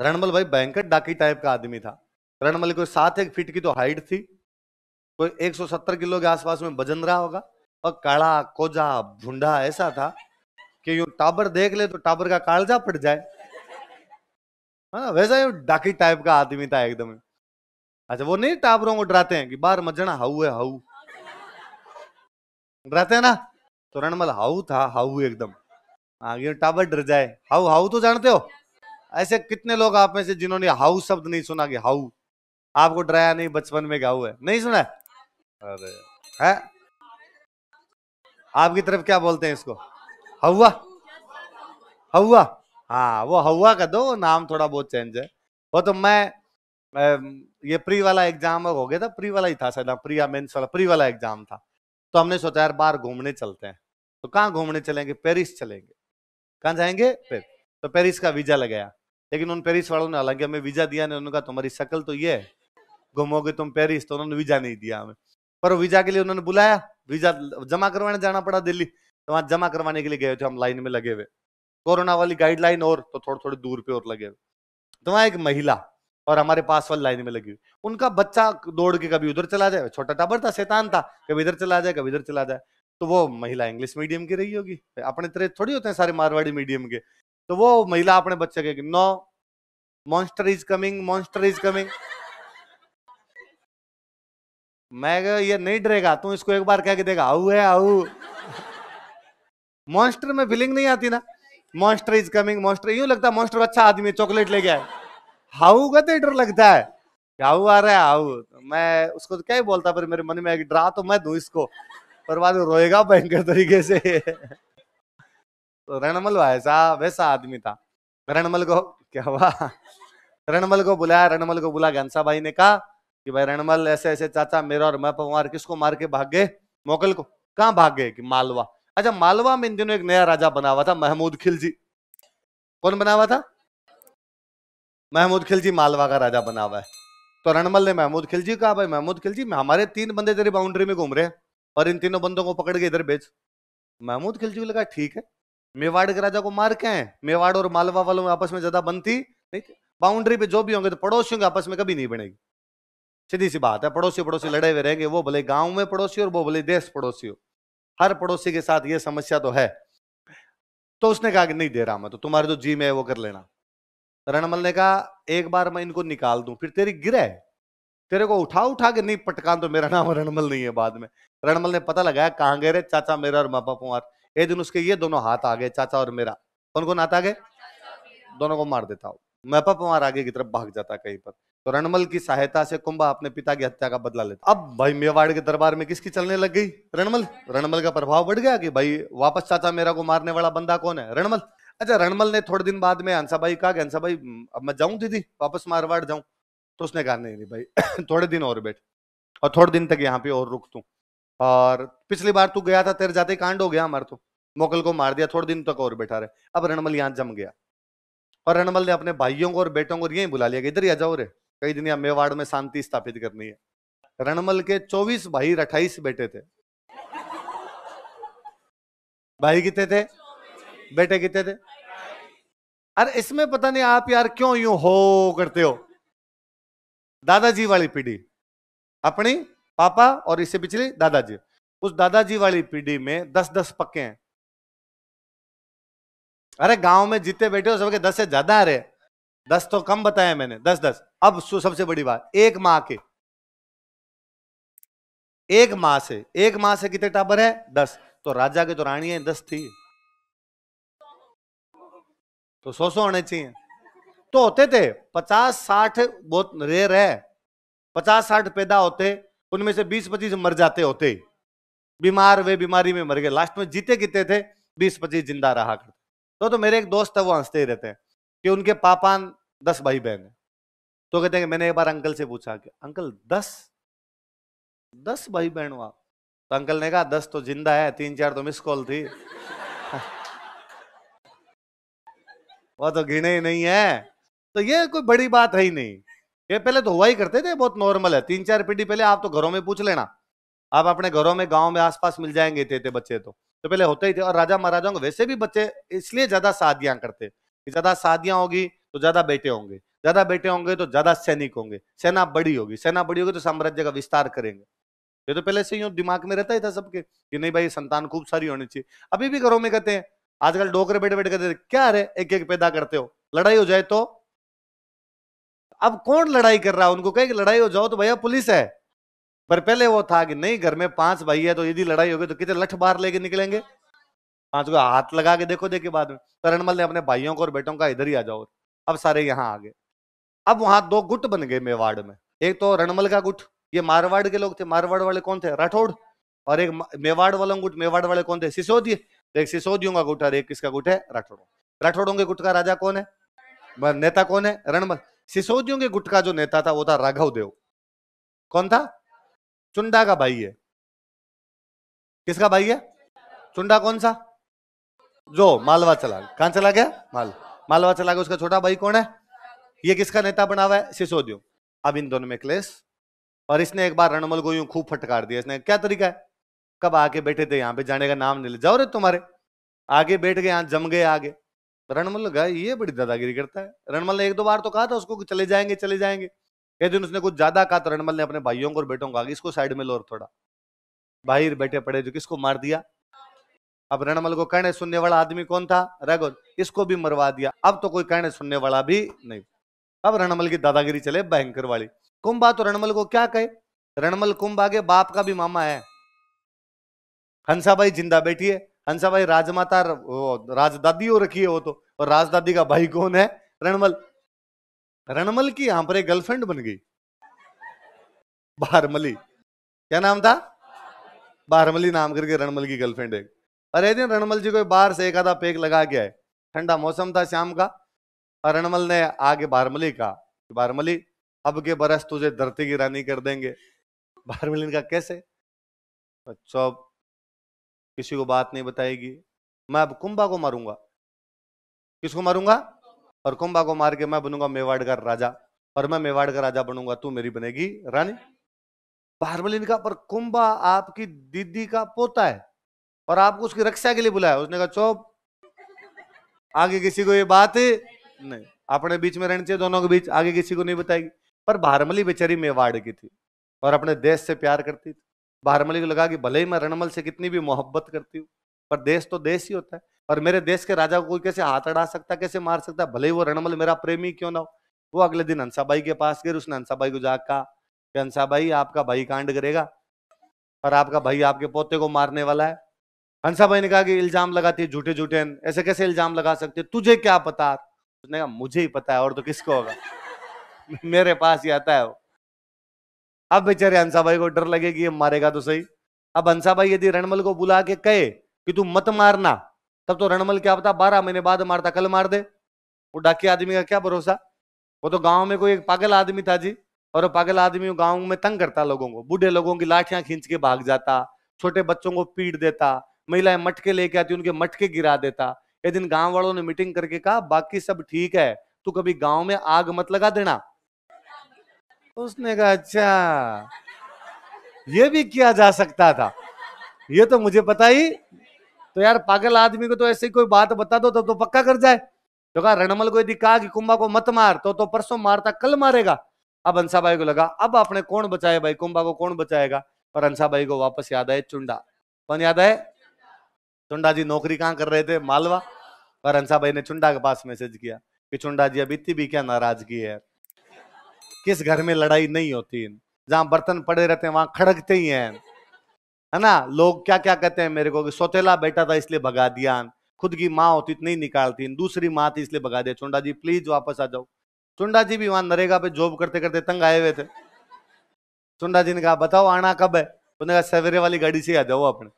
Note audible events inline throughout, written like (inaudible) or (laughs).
रणमल भाई banquet डाकी type का आदमी था रणमल को सात एक फीट की तो हाइट थी कोई 170 किलो के आसपास में वजन रहा होगा और काला कोजा भूडा ऐसा था कि यू टाबर देख ले तो टाबर का कालजा पड़ जाए ना हाँ, वैसा ही डाकी टाइप का आदमी था एकदम अच्छा वो नहीं टाबरों को डराते हैं कि बार मजना हाउ है हाउ डराते हैं ना तो रणमल हाउ था हाउ एकदम आगे टाबर डर जाए हाउ हाउ तो जानते हो ऐसे कितने लोग आप में से जिन्होंने हाउ शब्द नहीं सुना कि हाउ आपको डराया नहीं बचपन में गाऊ है नहीं सुना है? अरे है आपकी तरफ क्या बोलते हैं इसको हवा हवा हाँ वो हवा का दो नाम थोड़ा बहुत चेंज है वो तो मैं ये प्री वाला एग्जाम हो गया था प्री वाला ही था शायद हाँ, प्रिया मेन्स वाला प्री वाला एग्जाम था तो हमने सोचा यार बाहर घूमने चलते हैं तो कहाँ घूमने चलेंगे पेरिस चलेंगे कहाँ जाएंगे पेरिस तो पेरिस का वीजा लगाया लेकिन उन पेरिस वालों ने हालांकि हमें वीजा दिया नहीं उनका तुम्हारी शक्ल तो ये है घूमोगे तुम पेरिस तो उन्होंने वीजा नहीं दिया हमें पर वीजा के लिए उन्होंने बुलाया वीजा जमा करवाने जाना पड़ा दिल्ली तो वहां जमा करवाने के लिए गए थे हम लाइन में लगे हुए कोरोना वाली गाइडलाइन और तो थोड़े थोड़े दूर पे और लगे हुए तो वहां एक महिला और हमारे पास वाली लाइन में लगी हुई उनका बच्चा दौड़ के कभी उधर चला जाए छोटा टाबर था शैतान था कभी इधर चला जाए कभी इधर चला जाए तो वो महिला इंग्लिश मीडियम की रही होगी अपने तरह थोड़ी होते हैं सारे मारवाड़ी मीडियम के तो वो महिला अपने बच्चे के no monster is coming monster is coming मैं ये नहीं डरेगा तू इसको एक बार कह के देगा आऊ है आऊ मॉन्स्टर में फीलिंग नहीं आती ना मॉन्स्टर इज कमिंग मॉन्स्टर यूं लगता है मॉन्स्टर अच्छा आदमी चॉकलेट लेके आए हाउ का तो डर लगता है हाउ आ रहा है हाउ तो मैं उसको तो क्या ही बोलता पर मेरे मन में डरा तो मैं दू इसको पर बाद रोएगा भयंकर तरीके से रणमल भाई साहब वैसा आदमी था रणमल को क्या हुआ रणमल को बुलाया रणमल को बुला घनसा भाई ने कहा कि भाई रणमल ऐसे ऐसे चाचा मेरा और मैं पवार किसको मार के भाग गए मोकल को कहा भाग गए कि मालवा अच्छा मालवा में इन दिनों एक नया राजा बना हुआ था महमूद खिलजी कौन बना हुआ था महमूद खिलजी मालवा का राजा बना हुआ है तो रणमल ने महमूद खिलजी कहा भाई महमूद खिलजी हमारे तीन बंदे तेरी बाउंड्री में घूम रहे हैं और इन तीनों बंदों को पकड़ के इधर भेज महमूद खिलजी ने कहा ठीक है मेवाड़ के राजा को मार के हैं मेवाड़ और मालवा वालों में आपस में ज्यादा बनती नहीं बाउंड्री तो पे जो भी होंगे तो पड़ोसियों के आपस में कभी नहीं बनेगी सीधी सी बात है पड़ोसी पड़ोसी लड़े हुए रहेंगे वो भले गांव में पड़ोसी और वो भले देश पड़ोसी हो हर पड़ोसी के साथ ये समस्या तो है तो उसने कहा कि नहीं दे रहा मैं तो तुम्हारे जो तो जी में है वो कर लेना रणमल ने कहा एक बार मैं इनको निकाल दूं फिर तेरी गिरे तेरे को उठा उठा के नहीं पटकान तो मेरा नाम रणमल नहीं है बाद में रणमल ने पता लगाया कहाँ गए चाचा मेरा और माँ बापू कुमार एक दिन उसके ये दोनों हाथ आ गए चाचा और मेरा कौन कौन हाथ आ गए दोनों को मार देता हूँ पप पवार आगे की तरफ भाग जाता कहीं पर तो रणमल की सहायता से कुंभा अपने पिता की हत्या का बदला लेता अब भाई मेवाड़ के दरबार में किसकी चलने लग गई रणमल रणमल का प्रभाव बढ़ गया कि भाई वापस चाचा मेरा को मारने वाला बंदा कौन है रणमल अच्छा रणमल ने थोड़े दिन बाद में भाई कहा कि भाई अब मैं जाऊं दीदी वापस मारवाड़ जाऊं तो उसने कहा नहीं नहीं भाई (clears throat) थोड़े दिन और बैठ और थोड़े दिन तक यहाँ पे और रुक तू और पिछली बार तू गया था तेरे जाते कांड हो गया हमारे तो मोकल को मार दिया थोड़े दिन तक और बैठा रहे अब रणमल यहाँ जम गया और रणमल ने अपने भाइयों को और बेटों को यहीं बुला लिया इधर ही आ जाओ रे कई दिन यहाँ मेवाड़ में शांति स्थापित करनी है रणमल के चौबीस भाई अट्ठाईस बेटे थे भाई कितने थे बेटे कितने थे अरे इसमें पता नहीं आप यार क्यों यू हो करते हो दादाजी वाली पीढ़ी अपनी पापा और इससे पिछली दादाजी उस दादाजी वाली पीढ़ी में दस दस पक्के हैं अरे गांव में जितने बैठे हो सबके दस से ज्यादा आ रहे दस तो कम बताया मैंने दस दस अब सबसे बड़ी बात एक माह के एक माह से एक माह से कितने टाबर है दस तो राजा के तो रानी है दस थी तो सौ सौ होने चाहिए तो होते थे पचास साठ बहुत रेयर है पचास साठ पैदा होते उनमें से बीस पच्चीस मर जाते होते बीमार वे बीमारी में मर गए लास्ट में जीते कितने थे बीस पच्चीस जिंदा रहा करते तो तो मेरे एक दोस्त है वो हंसते ही रहते हैं कि उनके पापा दस भाई बहन है तो कहते हैं कि मैंने एक बार अंकल से पूछा कि अंकल दस दस भाई बहन हुआ आप तो अंकल ने कहा दस तो जिंदा है तीन चार तो मिस कॉल थी (laughs) वह तो घिने ही नहीं है तो ये कोई बड़ी बात है ही नहीं ये पहले तो हुआ ही करते थे बहुत नॉर्मल है तीन चार पीढ़ी पहले आप तो घरों में पूछ लेना आप अपने घरों में गांव में आसपास मिल जाएंगे थे थे बच्चे तो तो पहले होते ही थे और राजा महाराजाओं को वैसे भी बच्चे इसलिए ज्यादा शादियां करते ज्यादा शादियां होगी तो ज्यादा बेटे होंगे ज्यादा बेटे होंगे तो ज्यादा सैनिक होंगे सेना बड़ी होगी सेना बड़ी होगी तो साम्राज्य का विस्तार करेंगे ये तो पहले से ही दिमाग में रहता ही था सबके कि नहीं भाई संतान खूब सारी होनी चाहिए अभी भी घरों में कहते हैं आजकल डोकर बैठे बैठे कहते क्या रे एक एक पैदा करते हो लड़ाई हो जाए तो अब कौन लड़ाई कर रहा है उनको कहे कि लड़ाई हो जाओ तो भैया पुलिस है पर पहले वो था कि नहीं घर में पांच भाई है तो यदि लड़ाई होगी तो कितने लठ बाहर लेके निकलेंगे पांच को हाथ लगा के देखो देखे बाद में तरणमल ने अपने भाइयों को और बेटों का इधर ही आ जाओ अब सारे यहाँ आ गए अब वहां दो गुट बन गए मेवाड़ में एक तो रणमल का गुट ये मारवाड़ के लोग थे मारवाड़ वाले कौन थे राठौड़ और एक मेवाड़ वालों गुट मेवाड़ वाले कौन थे सिसोदी तो एक सिसोदियों का गुट और एक किसका गुट है राठौड़ राठौड़ों के गुट का राजा कौन है नेता कौन है रणमल सिसोदियों के गुट का जो नेता था वो था राघव देव कौन था चुंडा का भाई है किसका भाई है चुंडा कौन सा जो मालवा चला कहां चला गया माल मालवा चला गया उसका छोटा भाई कौन है ये किसका नेता बना हुआ है सिसोदियो अब इन दोनों में क्लेश और इसने एक बार रणमल को यूं खूब फटकार दिया इसने क्या तरीका है कब आके बैठे थे यहां पे जाने का नाम नहीं ले जाओ रे तुम्हारे आगे बैठ गए यहां जम गए आगे रणमल गए ये बड़ी दादागिरी करता है रणमल ने एक दो बार तो कहा था उसको चले जाएंगे चले जाएंगे ये दिन उसने कुछ ज्यादा कहा तो रणमल ने अपने भाइयों को और बेटों को आगे इसको साइड में लो और थोड़ा भाई बैठे पड़े जो किसको मार दिया अब रणमल को कहने सुनने वाला आदमी कौन था रघुल इसको भी मरवा दिया अब तो कोई कहने सुनने वाला भी नहीं अब रणमल की दादागिरी चले भयंकर वाली कुंभा तो रणमल को क्या कहे रणमल कुंभ आगे बाप का भी मामा है हंसा भाई जिंदा बैठी है हंसा भाई राजमाता राजदादी हो रखी है वो तो और राजदादी का भाई कौन है रणमल रणमल की यहां पर एक गर्लफ्रेंड बन गई बारमली क्या नाम था बारमली नाम करके रणमल की गर्लफ्रेंड एक और एक दिन रणमल जी को बाहर से एक आधा पेक लगा के आए ठंडा मौसम था शाम का और रणमल ने आगे बारमली कहा कि बारमली अब के बरस तुझे धरती की रानी कर देंगे बारमली का कैसे अच्छा किसी को बात नहीं बताएगी मैं अब कुंभा को मारूंगा किसको मारूंगा और कुंभा को मार के मैं बनूंगा मेवाड़ का राजा और मैं मेवाड़ का राजा बनूंगा तू मेरी बनेगी रानी बारमलिन का पर कुंभा आपकी दीदी का पोता है और आपको उसकी रक्षा के लिए बुलाया उसने कहा चौप आगे किसी को ये बात नहीं अपने बीच में रहने चाहिए दोनों के बीच आगे किसी को नहीं बताएगी पर भारमली बेचारी मेवाड़ की थी और अपने देश से प्यार करती थी भारमली को लगा कि भले ही मैं रणमल से कितनी भी मोहब्बत करती हूँ पर देश तो देश ही होता है और मेरे देश के राजा को कोई कैसे हाथ अड़ा सकता कैसे मार सकता भले ही वो रणमल मेरा प्रेमी क्यों ना हो वो अगले दिन हंसाबाई के पास गए उसने हंसाबाई को जाग कहा कि हंसाबाई आपका भाई कांड करेगा और आपका भाई आपके पोते को मारने वाला है हंसाबाई ने कहा कि इल्जाम लगाती है झूठे झूठे ऐसे कैसे इल्जाम लगा सकते तुझे क्या पता उसने कहा मुझे ही पता है और तो किसको होगा (laughs) मेरे पास ही आता है वो अब बेचारे हंसाबाई को डर लगेगी मारेगा तो सही अब हंसाबाई यदि रणमल को बुला के कहे कि तू मत मारना तब तो रणमल क्या पता बारह महीने बाद मारता कल मार दे वो डाकी आदमी का क्या भरोसा वो तो गांव में कोई एक पागल आदमी था जी और वो पागल आदमी गांव में तंग करता लोगों को बूढ़े लोगों की लाठियां खींच के भाग जाता छोटे बच्चों को पीट देता महिलाएं मटके लेके आती उनके मटके गिरा देता एक दिन गांव वालों ने मीटिंग करके कहा बाकी सब ठीक है तू कभी गांव में आग मत लगा देना उसने कहा अच्छा ये भी किया जा सकता था ये तो मुझे पता ही तो यार पागल आदमी को तो ऐसे कोई बात बता दो तो, तो पक्का कर जाए तो कहा रणमल को यदि कहा कि कुंभा को मत मार तो तो परसों मारता कल मारेगा अब हंसा भाई को लगा अब आपने कौन बचाया भाई कुंभा को कौन बचाएगा पर हंसा भाई को वापस याद आए चुंडा कौन याद आए चुंडा जी नौकरी कहाँ कर रहे थे मालवा पर हंसा भाई ने चुंडा के पास मैसेज किया कि चुंडा जी अभी इतनी भी क्या नाराजगी है किस घर में लड़ाई नहीं होती जहां बर्तन पड़े रहते हैं वहां खड़कते ही हैं है ना लोग क्या क्या कहते हैं मेरे को कि सौतेला बेटा था इसलिए भगा दिया खुद की माँ होती नहीं निकालती दूसरी माँ थी इसलिए भगा दिया चुंडा जी प्लीज वापस आ जाओ चुंडा जी भी वहां नरेगा पे जॉब करते करते तंग आए हुए थे चुंडा जी ने कहा बताओ आना कब है उन्होंने कहा सवेरे वाली गाड़ी से आ जाओ अपने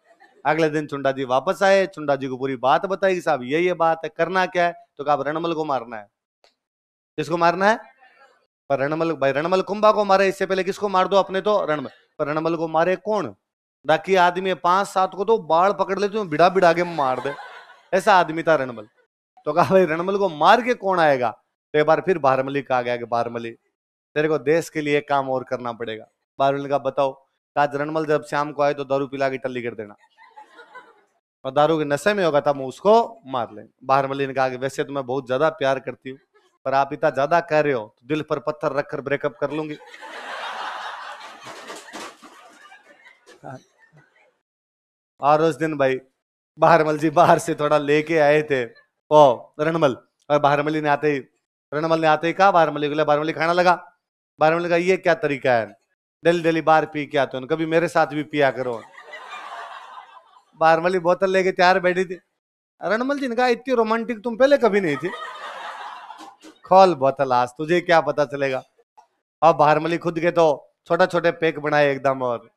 अगले दिन चुंडा जी वापस आए चुंडा जी को पूरी बात बताई कि साहब ये ये बात है करना क्या है तो कहा रणमल को मारना है किसको मारना है पर रणमल भाई रणमल कुंभा को मारे इससे पहले किसको मार दो अपने तो रणमल पर रणमल को मारे कौन बाकी आदमी है पांच सात को तो बाढ़ पकड़ लेते बिड़ा बिड़ा के मार दे ऐसा आदमी था रणमल तो कहा भाई रणमल को मार के कौन आएगा तो एक बार फिर बारमली कहा गया कि बारमली तेरे को देश के लिए एक काम और करना पड़ेगा बारमली का बताओ कहा रणमल जब शाम को आए तो दारू पिला के टल्ली कर देना और दारू के नशे में होगा तब मैं उसको मार लेंगे बारमली ने कहा कि वैसे तो मैं बहुत ज्यादा प्यार करती हूँ पर आप इतना ज्यादा कह रहे हो तो दिल पर पत्थर रखकर ब्रेकअप कर लूंगी और उस दिन भाई बहारमल जी बाहर से थोड़ा लेके आए थे ओ रणमल और बहारमली ने आते ही रणमल ने आते ही कहा बहारमली बोले बहारमली खाना लगा बहारमली का ये क्या तरीका है डेली डेली बाहर पी के आते हो कभी मेरे साथ भी पिया करो बारमली बोतल लेके तैयार बैठी थी रणमल जी ने कहा इतनी रोमांटिक तुम पहले कभी नहीं थी खोल बोतल आज तुझे क्या पता चलेगा अब बारमली खुद के तो छोटा छोटे पेक बनाए एकदम और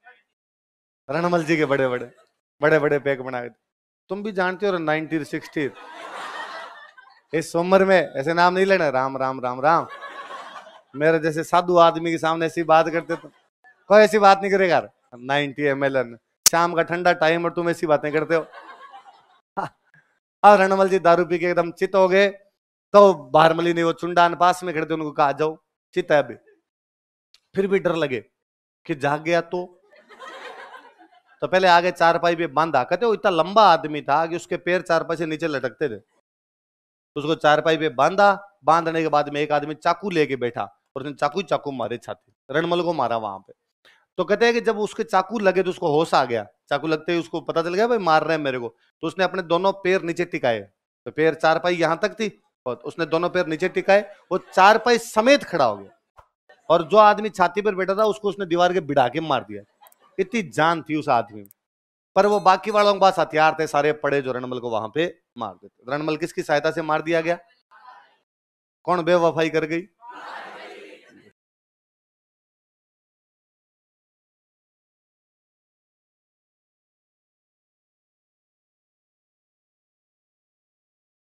रणमल जी के बड़े बड़े बड़े बड़े पैक बनाए थे तुम भी जानते हो नाइनटीन सिक्सटी इस उम्र में ऐसे नाम नहीं लेना राम राम राम राम मेरे जैसे साधु आदमी के सामने ऐसी बात करते तो कोई ऐसी बात नहीं करेगा नाइनटी एम एल शाम का ठंडा टाइम और तुम ऐसी बातें करते हो हाँ। अब रणमल जी दारू पी के एकदम चित हो गए तो बाहर मली ने वो चुंडान पास में खड़े थे उनको कहा जाओ चित है अभी फिर भी डर लगे कि जाग गया तो तो पहले आगे चारपाई पे बांधा कहते वो इतना लंबा आदमी था कि उसके पैर चारपाई से नीचे लटकते थे तो उसको चारपाई पे बांधा बांधने के बाद में एक आदमी चाकू लेके बैठा और उसने चाकू चाकू मारे छाती रणमल को मारा वहां पे तो कहते हैं कि जब उसके चाकू लगे तो उसको होश आ गया चाकू लगते ही उसको पता चल गया भाई मार रहे हैं मेरे को तो उसने अपने दोनों पैर नीचे टिकाए तो पैर चारपाई यहां तक थी और उसने दोनों पैर नीचे टिकाए वो चारपाई समेत खड़ा हो गया और जो आदमी छाती पर बैठा था उसको उसने दीवार के बिड़ा के मार दिया इतनी जान थी उस आदमी में पर वो बाकी वालों के पास हथियार थे सारे पड़े जो रणमल को वहां पे मार देते रणमल किसकी सहायता से मार दिया गया कौन बेवफाई कर गई